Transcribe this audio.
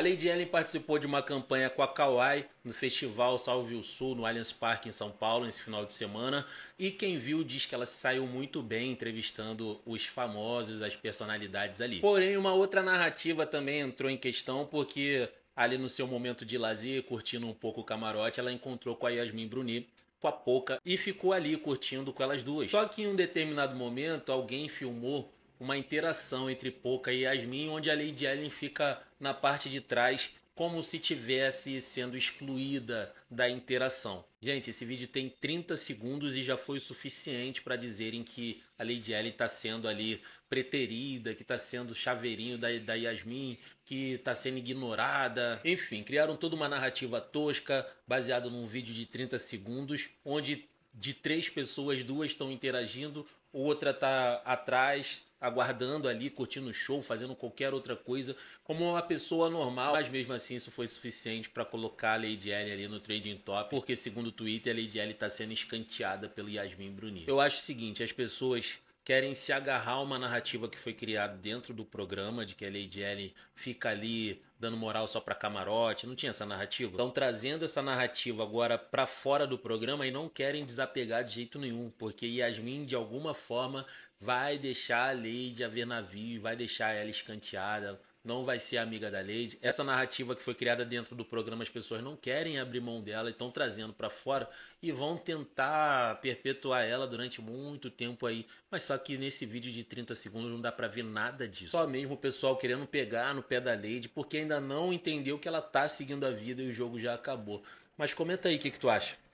A Lady Ellen participou de uma campanha com a Kawai no festival Salve o Sul, no Allianz Parque em São Paulo, nesse final de semana. E quem viu diz que ela saiu muito bem entrevistando os famosos, as personalidades ali. Porém, uma outra narrativa também entrou em questão porque ali no seu momento de lazer, curtindo um pouco o camarote, ela encontrou com a Yasmin Bruni, com a Poca e ficou ali curtindo com elas duas. Só que em um determinado momento alguém filmou uma interação entre Poca e Yasmin, onde a Lady Ellen fica na parte de trás como se tivesse sendo excluída da interação. Gente, esse vídeo tem 30 segundos e já foi o suficiente para dizerem que a Lady Ellen está sendo ali preterida, que está sendo chaveirinho da, da Yasmin, que está sendo ignorada. Enfim, criaram toda uma narrativa tosca baseada num vídeo de 30 segundos, onde de três pessoas, duas estão interagindo, outra está atrás, aguardando ali, curtindo o show, fazendo qualquer outra coisa, como uma pessoa normal. Mas mesmo assim, isso foi suficiente para colocar a Lady L ali no trading top, porque segundo o Twitter, a Lady L está sendo escanteada pelo Yasmin Bruni. Eu acho o seguinte, as pessoas querem se agarrar a uma narrativa que foi criada dentro do programa, de que a Lady Ellen fica ali dando moral só para camarote, não tinha essa narrativa. Estão trazendo essa narrativa agora para fora do programa e não querem desapegar de jeito nenhum, porque Yasmin de alguma forma vai deixar a Lady haver navio, vai deixar ela escanteada, não vai ser amiga da Lady. Essa narrativa que foi criada dentro do programa, as pessoas não querem abrir mão dela, estão trazendo para fora e vão tentar perpetuar ela durante muito tempo aí. Mas só que nesse vídeo de 30 segundos não dá para ver nada disso. Só mesmo o pessoal querendo pegar no pé da Lady porque ainda não entendeu que ela tá seguindo a vida e o jogo já acabou. Mas comenta aí o que, que tu acha.